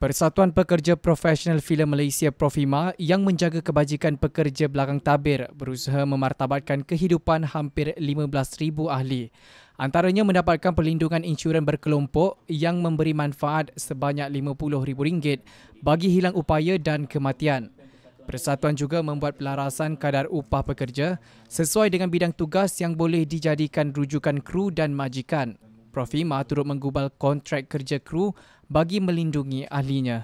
Persatuan Pekerja Profesional Filem Malaysia Profima yang menjaga kebajikan pekerja belakang tabir berusaha memartabatkan kehidupan hampir 15,000 ahli. Antaranya mendapatkan perlindungan insurans berkelompok yang memberi manfaat sebanyak RM50,000 bagi hilang upaya dan kematian. Persatuan juga membuat pelarasan kadar upah pekerja sesuai dengan bidang tugas yang boleh dijadikan rujukan kru dan majikan. Prof Ima turut menggubal kontrak kerja kru bagi melindungi ahlinya.